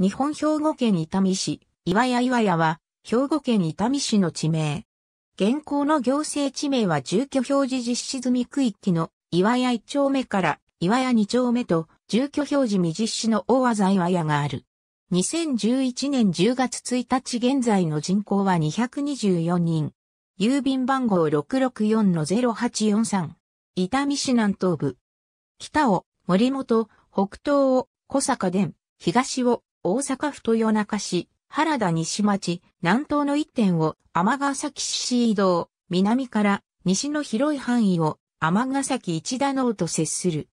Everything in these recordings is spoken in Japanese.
日本兵庫県伊丹市、岩屋岩屋は、兵庫県伊丹市の地名。現行の行政地名は住居表示実施済み区域の岩屋1丁目から岩屋2丁目と住居表示未実施の大和岩屋がある。2011年10月1日現在の人口は224人。郵便番号664-0843。伊丹市南東部。北を森本、北東を小坂殿、東を大阪府豊中市、原田西町、南東の一点を天ヶ崎市移動、南から西の広い範囲を天ヶ崎一田能と接する。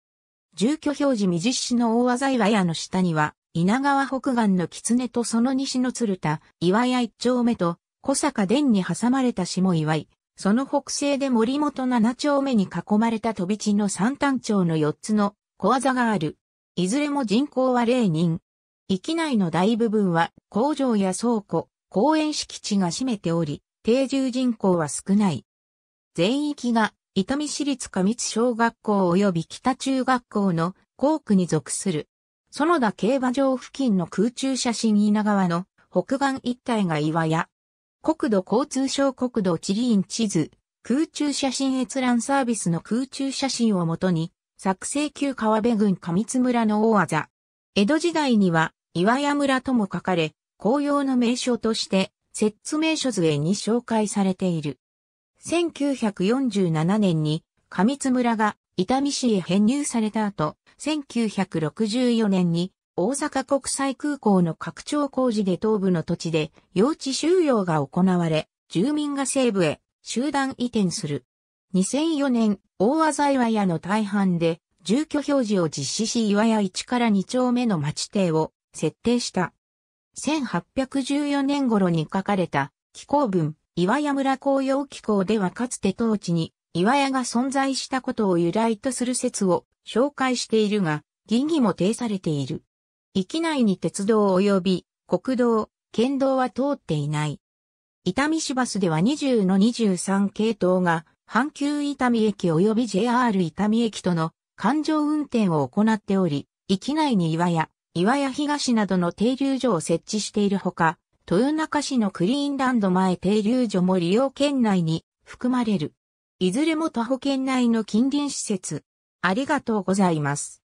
住居表示未実施の大技岩屋の下には、稲川北岸の狐とその西の鶴田、岩屋一丁目と、小坂殿に挟まれた下岩井、その北西で森本七丁目に囲まれた飛び地の三単町の四つの小技がある。いずれも人口は0人、域内の大部分は工場や倉庫、公園敷地が占めており、定住人口は少ない。全域が伊丹市立上津小学校及び北中学校の校区に属する。園田競馬場付近の空中写真稲川の北岸一帯が岩屋。国土交通省国土地理院地図、空中写真閲覧サービスの空中写真をもとに、作成級川辺郡上津村の大技。江戸時代には岩屋村とも書かれ、紅葉の名所として、摂津名所図へに紹介されている。1947年に上津村が伊丹市へ編入された後、1964年に大阪国際空港の拡張工事で東部の土地で用地収容が行われ、住民が西部へ集団移転する。2004年、大麻和屋の大半で住居表示を実施し岩屋1から2丁目の町邸を設定した。1814年頃に書かれた気候文、岩屋村紅葉気候ではかつて当地に岩屋が存在したことを由来とする説を紹介しているが、疑義も呈されている。域内に鉄道及び国道、県道は通っていない。伊丹市バスでは20の23系統が阪急伊丹駅及び JR 伊丹駅との環状運転を行っており、域内に岩屋、岩屋東などの停留所を設置しているほか、豊中市のクリーンランド前停留所も利用圏内に含まれる。いずれも徒歩圏内の近隣施設。ありがとうございます。